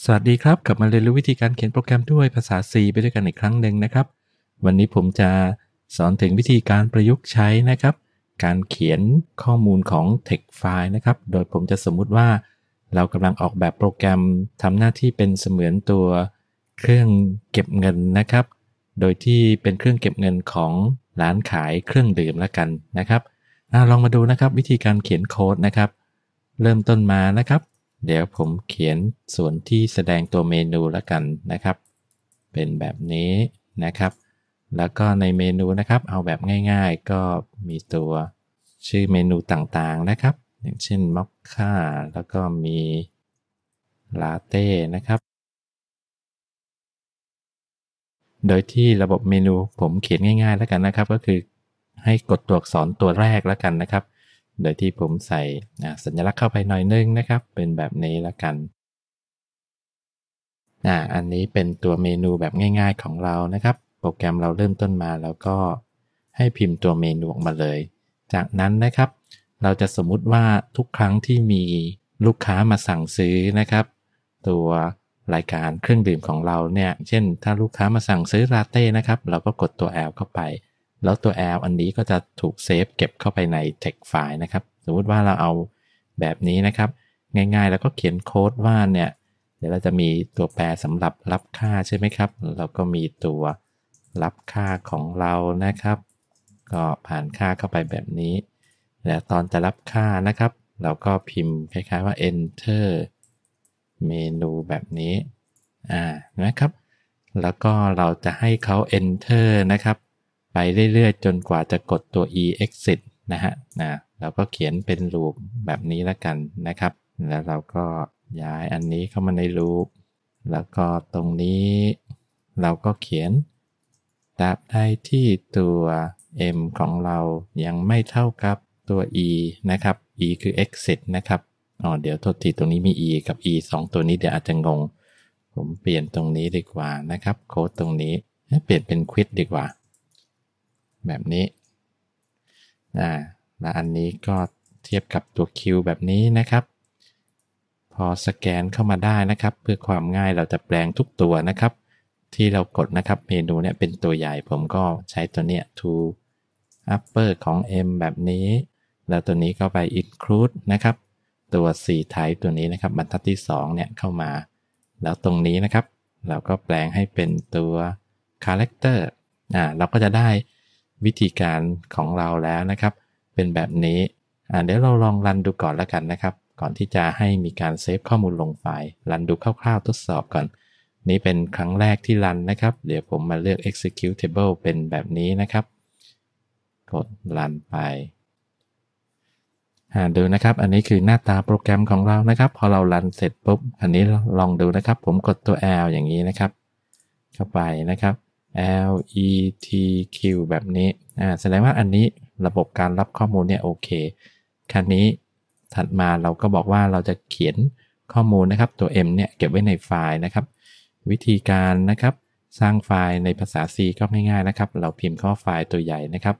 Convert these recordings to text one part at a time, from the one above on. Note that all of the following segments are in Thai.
สวัสดีครับกลับมาเรียนรู้วิธีการเขียนโปรแกรมด้วยภาษา C ไปด้วยกันอีกครั้งหนึ่งนะครับ วันนี้ผมจะสอนถึงวิธีการประยุกต์ใช้นะครับ การเขียนข้อมูลของ text file นะครับโดยผมจะสมมุติว่าเรากำลังออกแบบโปรแกรมทำหน้าที่เป็นเสมือนตัวเครื่องเก็บเงินนะครับ โดยที่เป็นเครื่องเก็บเงินของร้านขายเครื่องดื่มแล้วกันนะครับอลองมาดูนะครับวิธีการเขียนโค้ดนะครับ เริ่มต้นมานะครับเดี๋ยวผมเขียนส่วนที่แสดงตัวเมนูแล้วกันนะครับ เป็นแบบนี้นะครับ แล้วก็ในเมนูนะครับ เอาแบบง่าย ๆ ก็มีตัวชื่อเมนูต่าง ๆ นะครับ อย่างเช่นมอคค่าแล้วก็มีลาเต้นะครับ โดยที่ระบบเมนูผมเขียนง่าย ๆ แล้วกันนะครับ ก็คือให้กดตัวอักษรตัวแรกแล้วกันนะครับโดยที่ผมใส่สัญลักษณ์เข้าไปหน่อยนึงนะครับเป็นแบบนี้ละกันอ่าอันนี้เป็นตัวเมนูแบบง่ายๆของเรานะครับ โปรแกรมเราเริ่มต้นมาแล้วก็ให้พิมพ์ตัวเมนูออกมาเลย จากนั้นนะครับเราจะสมมุติว่าทุกครั้งที่มีลูกค้ามาสั่งซื้อนะครับ ตัวรายการเครื่องดื่มของเราเนี่ยเช่น ถ้าลูกค้ามาสั่งซื้อลาเต้นะครับเราก็กดตัว L เข้าไปแล้วตัว L อันนี้ก็จะถูกเซฟเก็บเข้าไปใน text file นะครับสมมติว่าเราเอาแบบนี้นะครับ ง่าย ๆ แล้วก็เขียนโค้ดว่าเนี่ย เดี๋ยวเราจะมีตัวแปรสำหรับรับค่าใช่ไหมครับ เราก็มีตัวรับค่าของเรานะครับ ก็ผ่านค่าเข้าไปแบบนี้ แล้วตอนจะรับค่านะครับ เราก็พิมพ์คล้ายๆว่า enter เมนูแบบนี้อ่านะครับ แล้วก็เราจะให้เขา enter นะครับไปเรื่อยๆจนกว่าจะกดตัว e exit นะฮะนะเราก็เขียนเป็นรูปแบบนี้แล้วกันนะครับ แล้วเราก็ย้ายอันนี้เข้ามาในรูป แล้วก็ตรงนี้เราก็เขียน ตราบใดที่ตัว m ของเรายังไม่เท่ากับตัว e นะครับ e คือ exit นะครับอ๋อเดี๋ยวโทษทีตรงนี้มี e กับ e 2 ตัวนี้เดี๋ยวอาจจะงง ผมเปลี่ยนตรงนี้ดีกว่านะครับโค้ดตรงนี้เปลี่ยนเป็น quit ดีกว่าแบบนี้นะและอันนี้ก็เทียบกับตัว Q แบบนี้นะครับ พอสแกนเข้ามาได้นะครับ เพื่อความง่ายเราจะแปลงทุกตัวนะครับ ที่เรากดนะครับเมนูเนี่ยเป็นตัวใหญ่ผมก็ใช้ตัวเนี้ย to upper ของ M แบบนี้ แล้วตัวนี้ก็ไป include นะครับ ตัว C type ตัวนี้นะครับบรรทัดที่2เนี่ยเข้ามา แล้วตรงนี้นะครับเราก็แปลงให้เป็นตัว character อ่าเราก็จะได้วิธีการของเราแล้วนะครับ เป็นแบบนี้เดี๋ยวเราลองรันดูก่อนแล้วกันนะครับก่อนที่จะให้มีการเซฟข้อมูลลงไฟล์รันดูคร่าวๆทดสอบก่อน นี่เป็นครั้งแรกที่รันนะครับเดี๋ยวผมมาเลือก executable เป็นแบบนี้นะครับ กดรันไปดูนะครับ อันนี้คือหน้าตาโปรแกรมของเรานะครับ พอเรารันเสร็จปุ๊บอันนี้ลองดูนะครับ ผมกดตัว L อย่างนี้นะครับ เข้าไปนะครับ L E T Q แบบนี้ อ่า แสดงว่าอันนี้ระบบการรับข้อมูลเนี่ยโอเคคันนี้ถัดมาเราก็บอกว่าเราจะเขียนข้อมูลนะครับตัว M เนี่ยเก็บไว้ในไฟล์นะครับ วิธีการนะครับ สร้างไฟล์ในภาษา C ก็ง่ายๆนะครับ เราพิมพ์ข้อไฟล์ตัวใหญ่นะครับ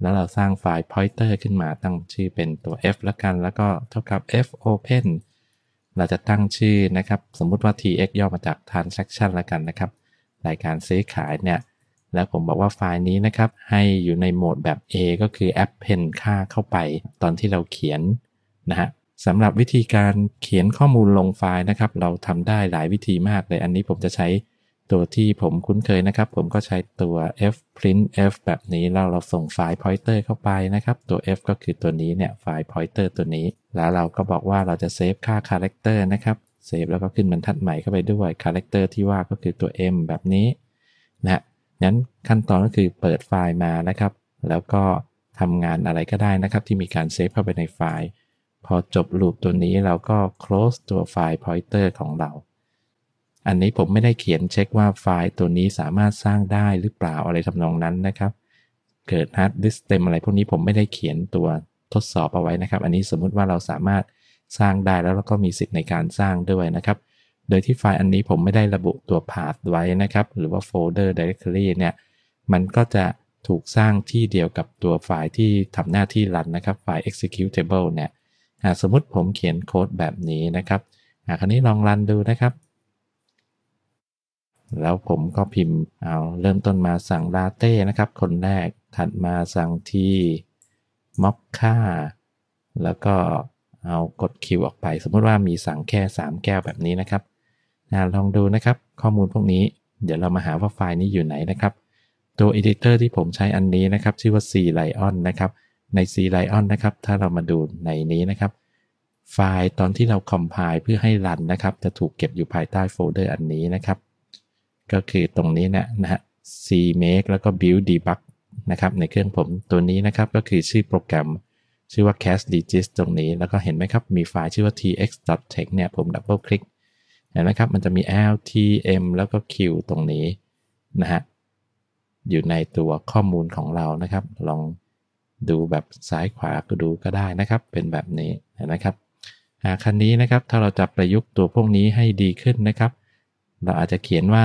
แล้วเราสร้างไฟล์ pointer ขึ้นมาตั้งชื่อเป็นตัว f แล้วกัน แล้วก็เท่ากับ f open เราจะตั้งชื่อนะครับ สมมุติว่า tx ย่อมาจาก transaction แล้วกันนะครับรายการซื้อขายเนี่ย แล้วผมบอกว่าไฟล์นี้นะครับ ให้อยู่ในโหมดแบบ A ก็คือ append ค่าเข้าไปตอนที่เราเขียนนะฮะสำหรับวิธีการเขียนข้อมูลลงไฟล์นะครับ เราทำได้หลายวิธีมากเลยอันนี้ผมจะใช้ตัวที่ผมคุ้นเคยนะครับ ผมก็ใช้ตัว f printf แบบนี้แล้วเราส่งไฟล์ pointer เข้าไปนะครับ ตัว f ก็คือตัวนี้เนี่ยไฟล์ pointer ตัวนี้ แล้วเราก็บอกว่าเราจะเซฟค่า character นะครับเซฟแล้วก็ขึ้นบรรทัดใหม่เข้าไปด้วยคาแรคเตอร์ที่ว่าก็คือตัว M แบบนี้นะนั้นขั้นตอนก็คือเปิดไฟล์มานะครับ แล้วก็ทำงานอะไรก็ได้นะครับ ที่มีการเซฟเข้าไปในไฟล์ พอจบลูปตัวนี้เราก็ close ตัวไฟล์ pointer ของเรา อันนี้ผมไม่ได้เขียนเช็คว่าไฟล์ตัวนี้สามารถสร้างได้หรือเปล่าอะไรทำนองนั้นนะครับ เกิด hard disk เต็มอะไรพวกนี้ผมไม่ได้เขียนตัวทดสอบเอาไว้นะครับ อันนี้สมมุติว่าเราสามารถสร้างได้แล้วเราก็มีสิทธิ์ในการสร้างด้วยนะครับ โดยที่ไฟล์อันนี้ผมไม่ได้ระบุตัวพาสไว้นะครับ หรือว่าโฟลเดอร์ directory เนี่ย มันก็จะถูกสร้างที่เดียวกับตัวไฟล์ที่ทำหน้าที่รันนะครับไฟล์ executable เนี่ยสมมติผมเขียนโค้ดแบบนี้นะครับคราวนี้ลองรันดูนะครับ แล้วผมก็พิมพ์เอาเริ่มต้นมาสั่งลาเต้นะครับ คนแรกถัดมาสั่งทีม็อกค่าแล้วก็เอากดคิวออกไปสมมติว่ามีสั่งแค่ 3 แก้วแบบนี้นะครับอลองดูนะครับข้อมูลพวกนี้ เดี๋ยวเรามาหาว่าไฟล์นี้อยู่ไหนนะครับ ตัว editor ที่ผมใช้อันนี้นะครับ ชื่อว่า C Lion นะครับใน C Lion นะครับถ้าเรามาดูในนี้นะครับ ไฟล์ตอนที่เรา compile เพื่อให้รันนะครับ จะถูกเก็บอยู่ภายใต้โฟลเดอร์อันนี้นะครับ ก็คือตรงนี้นะนะฮะ C make แล้วก็ build debug นะครับในเครื่องผมตัวนี้นะครับ ก็คือชื่อโปรแกรมชื่อว่า c a s h e d i g i s ตรงนี้แล้วก็เห็นไหมครับ มีไฟล์ชื่อว่า tx.text เนี่ยผมดับเบิลคลิกเห็นไหมครับมันจะมี ltm แล้วก็ q ตรงนี้นะฮะอยู่ในตัวข้อมูลของเรานะครับ ลองดูแบบซ้ายขวาก็ดูก็ได้นะครับ เป็นแบบนี้เห็นไหมครับคันนี้นะครับถ้าเราจะประยุกต์ตัวพวกนี้ให้ดีขึ้นนะครับ เราอาจจะเขียนว่า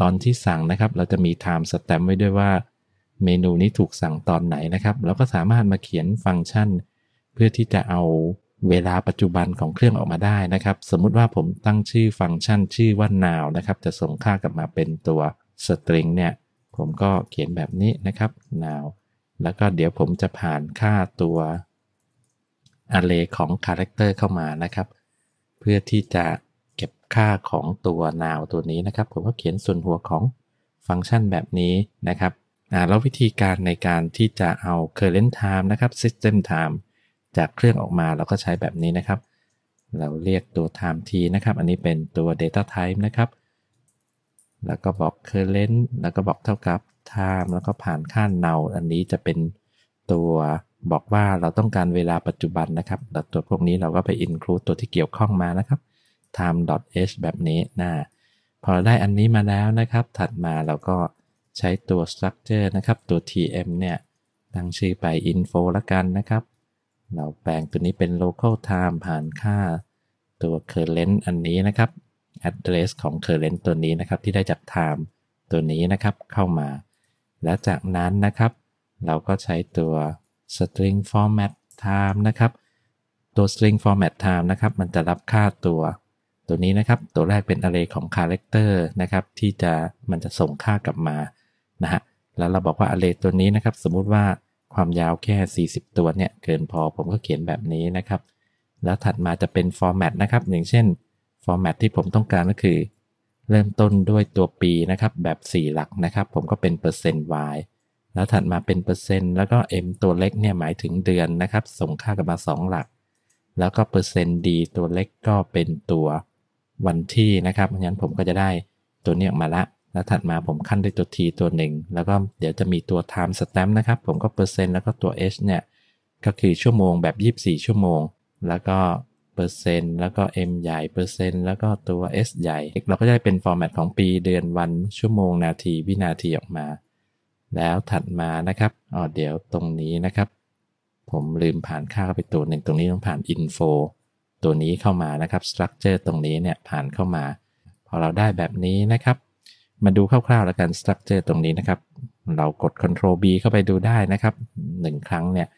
ตอนที่สั่งนะครับ เราจะมี time stamp ไว้ด้วยว่าเมนูนี้ถูกสั่งตอนไหนนะครับเราก็สามารถมาเขียนฟังก์ชัน เพื่อที่จะเอาเวลาปัจจุบันของเครื่องออกมาได้นะครับ สมมุติว่าผมตั้งชื่อฟังก์ชันชื่อว่า now นะครับ จะส่งค่ากลับมาเป็นตัว string เนี่ย ผมก็เขียนแบบนี้นะครับ now แล้วก็เดี๋ยวผมจะผ่านค่าตัว array ของ character เข้ามานะครับ เพื่อที่จะเก็บค่าของตัว now ตัวนี้นะครับ ผมก็เขียนส่วนหัวของฟังก์ชันแบบนี้นะครับนะแล้ววิธีการในการที่จะเอา current time นะครับ system time จากเครื่องออกมาเราก็ใช้แบบนี้นะครับ เราเรียกตัว time t นะครับ อันนี้เป็นตัว data type นะครับ แล้วก็บอก current แล้วก็บอกเท่ากับ time แล้วก็ผ่านค่า now อันนี้จะเป็นตัวบอกว่าเราต้องการเวลาปัจจุบันนะครับแล้วตัวพวกนี้เราก็ไป include ตัวที่เกี่ยวข้องมานะครับ time.h แบบนี้นะพอได้อันนี้มาแล้วนะครับ ถัดมาเราก็ใช้ตัว structure นะครับ ตัว tm เนี่ยตั้งชื่อไป info ละกันนะครับ เราแปลงตัวนี้เป็น local time ผ่านค่าตัว current อันนี้นะครับ address ของ current ตัวนี้นะครับที่ได้จาก time ตัวนี้นะครับเข้ามา และจากนั้นนะครับเราก็ใช้ตัว string format time นะครับ ตัว string format time นะครับมันจะรับค่าตัวตัวนี้นะครับ ตัวแรกเป็น array ของ character นะครับที่จะมันจะส่งค่ากลับมานะฮะแล้วเราบอกว่าอะเลตัวนี้นะครับ สมมุติว่าความยาวแค่ 40 ตัวเนี่ยเกินพอผมก็เขียนแบบนี้นะครับ แล้วถัดมาจะเป็นฟอร์แมตนะครับ อย่างเช่นฟอร์แมตที่ผมต้องการก็คือ เริ่มต้นด้วยตัวปีนะครับ แบบ 4 หลักนะครับ ผมก็เป็นเปอร์เซ็นต์ y แล้วถัดมาเป็นเปอร์เซ็นต์แล้วก็ m ตัวเล็กเนี่ยหมายถึงเดือนนะครับส่งค่ากันมา 2 หลัก แล้วก็เปอร์เซ็นต์ d ตัวเล็กก็เป็นตัววันที่นะครับเพราะฉะนั้นผมก็จะได้ตัวนี้ออกมาละแล้วถัดมาผมขั้นด้วยตัว t ตัวหนึ่ง แล้วก็เดี๋ยวจะมีตัว time stamp นะครับ ผมก็เปอร์เซ็นต์แล้วก็ตัว h เนี่ย ก็คือชั่วโมงแบบ 24 ชั่วโมง แล้วก็เปอร์เซ็นต์ แล้วก็ m ใหญ่ เปอร์เซ็นต์ แล้วก็ตัว s ใหญ่ เราก็จะได้เป็นฟอร์แมตของปี เดือนวัน ชั่วโมง นาที วินาทีออกมา แล้วถัดมานะครับอ๋อเดี๋ยวตรงนี้นะครับ ผมลืมผ่านค่าไปตัวหนึ่งตรงนี้ต้องผ่าน info ตัวนี้เข้ามานะครับ structure ตรงนี้เนี่ยผ่านเข้ามา พอเราได้แบบนี้นะครับมาดูคร่าวๆแล้วกันสตรัคเจอร์ตรงนี้นะครับ เรากด Ctrl B เข้าไปดูได้นะครับ 1 ครั้งเนี่ย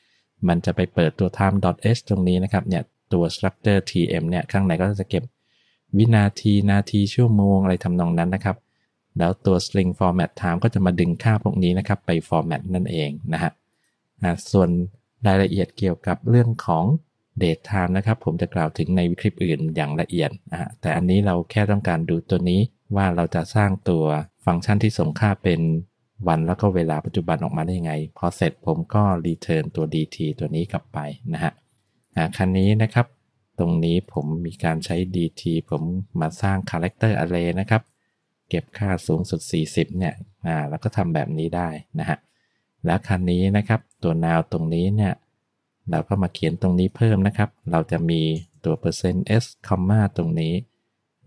มันจะไปเปิดตัว time.h ตรงนี้นะครับ เนี่ยตัว structure tm เนี่ยข้างในก็จะเก็บวินาทีนาที ชั่วโมงอะไรทำนองนั้นนะครับ แล้วตัว string format time ก็จะมาดึงค่าพวกนี้นะครับ ไป format นั่นเองนะฮะส่วนรายละเอียดเกี่ยวกับเรื่องของ date time นะครับ ผมจะกล่าวถึงในคลิปอื่นอย่างละเอียด แต่อันนี้เราแค่ต้องการดูตัวนี้ว่าเราจะสร้างตัวฟังก์ชันที่สมค่าเป็นวันแล้วก็เวลาปัจจุบันออกมาได้ยังไงพอเสร็จผมก็รีเทิร์นตัว dt ตัวนี้กลับไปนะฮะคันนี้นะครับตรงนี้ผมมีการใช้ dt ผมมาสร้าง character array นะครับเก็บค่าสูงสุด 40เนี่ยอ่าแล้วก็ทำแบบนี้ได้นะฮะแล้วคันนี้นะครับ ตัว now ตรงนี้เนี่ยเราก็มาเขียนตรงนี้เพิ่มนะครับ เราจะมีตัว %s, c e n t s คอมมาตรงนี้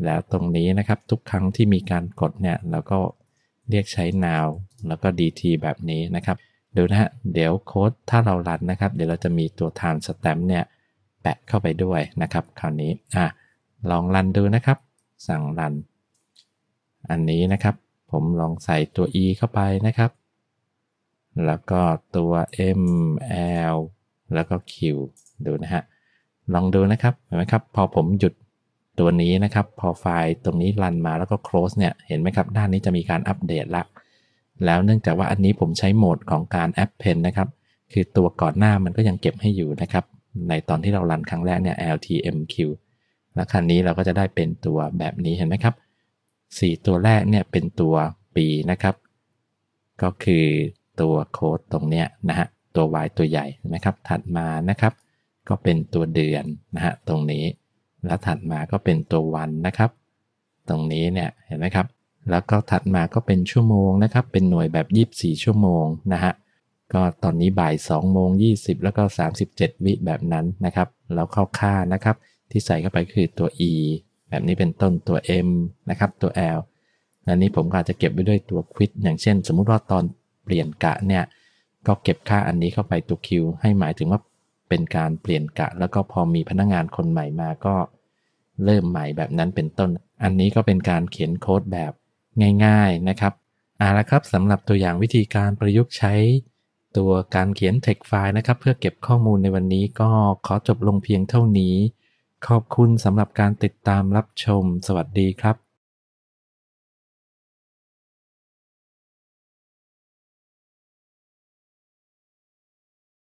แล้วตรงนี้นะครับทุกครั้งที่มีการกดเนี่ยเราก็เรียกใช้ now แล้วก็ dt แบบนี้นะครับดูนะฮะเดี๋ยวโค้ดถ้าเรารันนะครับ เดี๋ยวเราจะมีตัว time stamp เนี่ยแปะเข้าไปด้วยนะครับคราวนี้อ่ะลองรันดูนะครับสั่งรันอันนี้นะครับผมลองใส่ตัว e เข้าไปนะครับ แล้วก็ตัว m l แล้วก็ q ดูนะฮะลองดูนะครับเห็นไหมครับพอผมหยุดตัวนี้นะครับ พอไฟล์ตรงนี้รันมาแล้วก็ close เนี่ย เห็นไหมครับ ด้านนี้จะมีการอัปเดตละ แล้วเนื่องจากว่าอันนี้ผมใช้โหมดของการ append นะครับ คือตัวก่อนหน้ามันก็ยังเก็บให้อยู่นะครับ ในตอนที่เรารันครั้งแรกเนี่ย ltmq แล้วครั้นี้เราก็จะได้เป็นตัวแบบนี้เห็นไหมครับ 4 ตัวแรกเนี่ยเป็นตัวปีนะครับ ก็คือตัวโค้ดตรงเนี้ยนะฮะ ตัว y ตัวใหญ่นะครับ ถัดมานะครับ ก็เป็นตัวเดือนนะฮะ ตรงนี้และถัดมาก็เป็นตัววันนะครับ ตรงนี้เนี่ยเห็นไหมครับ แล้วก็ถัดมาก็เป็นชั่วโมงนะครับ เป็นหน่วยแบบ 24 ชั่วโมงนะฮะก็ตอนนี้บ่าย2โมง20 แล้วก็ 37 วิแบบนั้นนะครับ แล้วเข้าค่านะครับ ที่ใส่เข้าไปคือตัว e แบบนี้เป็นต้นตัว m นะครับ ตัว l อันนี้ผมก็อาจจะเก็บไว้ด้วยตัวควิดอย่างเช่นสมมุติว่าตอนเปลี่ยนกะเนี่ยก็เก็บค่าอันนี้เข้าไปตัว q ให้หมายถึงว่าเป็นการเปลี่ยนกะแล้วก็พอมีพนักงงานคนใหม่มา ก็เริ่มใหม่แบบนั้นเป็นต้น อันนี้ก็เป็นการเขียนโค้ด แบบง่ายๆนะครับเอาละครับสำหรับตัวอย่างวิธีการประยุกต์ใช้ ตัวการเขียน text file นะครับเพื่อเก็บข้อมูลในวันนี้ก็ขอจบลงเพียงเท่านี้ ขอบคุณสำหรับการติดตามรับชม สวัสดีครับ